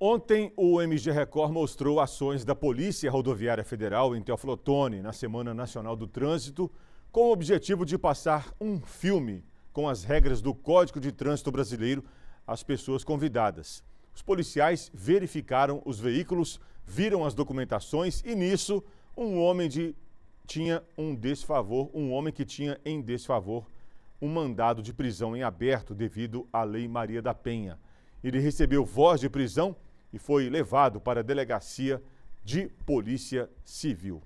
Ontem, o MG Record mostrou ações da Polícia Rodoviária Federal em Teoflotone, na Semana Nacional do Trânsito, com o objetivo de passar um filme com as regras do Código de Trânsito Brasileiro às pessoas convidadas. Os policiais verificaram os veículos, viram as documentações e nisso um homem de tinha um desfavor, um homem que tinha em desfavor um mandado de prisão em aberto devido à Lei Maria da Penha. Ele recebeu voz de prisão e foi levado para a delegacia de Polícia Civil.